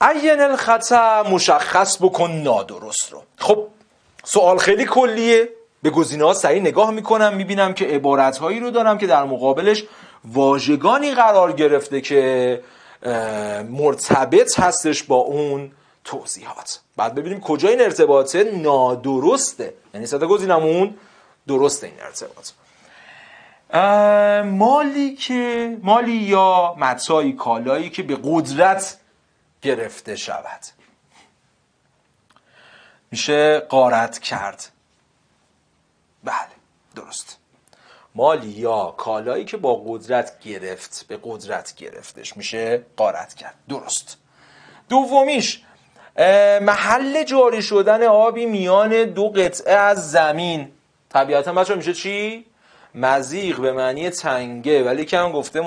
عین الخطا مشخص بکن نادرست رو خب سوال خیلی کلیه به گزینه ها سریع نگاه میکنم میبینم که عبارت هایی رو دارم که در مقابلش واژگانی قرار گرفته که مرتبط هستش با اون توضیحات بعد ببینیم کجا این ارتباطه نادرسته یعنی صدا اون درسته این ارتباط مالی که مالی یا متایی کالایی که به قدرت گرفته شود میشه قارت کرد بله درست مال یا کالایی که با قدرت گرفت به قدرت گرفتش میشه قارت کرد درست دومیش محل جاری شدن آبی میان دو قطعه از زمین طبیعتا بچه میشه چی؟ مزیق به معنی تنگه ولی که هم گفته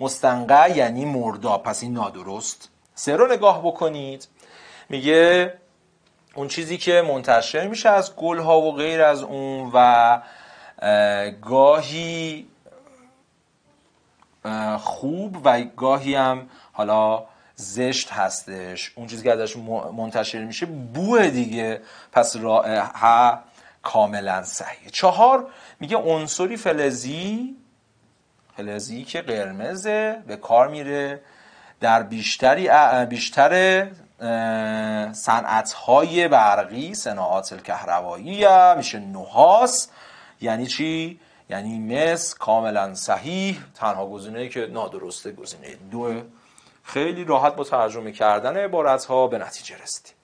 مستن... یعنی مردا پس این نادرست سه رو نگاه بکنید میگه اون چیزی که منتشر میشه از گلها و غیر از اون و گاهی خوب و گاهی هم حالا زشت هستش اون چیزی که ازش منتشر میشه بوه دیگه پس را... کاملا صحیح چهار میگه عنصری فلزی فلزی که قرمزه به کار میره در بیشتری بیشتر صنعت های برقی صناعات الکهربایی میشه نحاس یعنی چی یعنی مس کاملا صحیح تنها گزینه که نادرسته گزینه دو خیلی راحت با ترجمه کردن عبارت ها به نتیجه رسیدیم